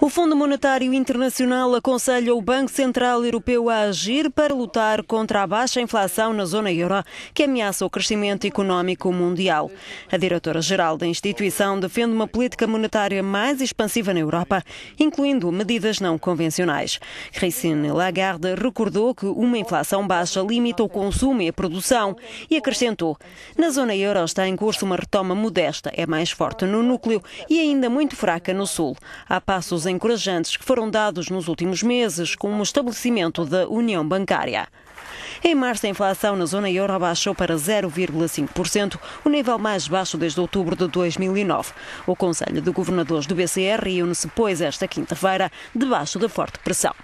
O Fundo Monetário Internacional aconselha o Banco Central Europeu a agir para lutar contra a baixa inflação na zona euro, que ameaça o crescimento económico mundial. A diretora-geral da instituição defende uma política monetária mais expansiva na Europa, incluindo medidas não convencionais. Christine Lagarde recordou que uma inflação baixa limita o consumo e a produção e acrescentou: na zona euro está em curso uma retoma modesta, é mais forte no núcleo e ainda muito fraca fraca no Sul. Há passos encorajantes que foram dados nos últimos meses com o estabelecimento da União Bancária. Em março, a inflação na zona euro baixou para 0,5%, o nível mais baixo desde outubro de 2009. O Conselho de Governadores do BCR reúne-se, pois, esta quinta-feira, debaixo da forte pressão.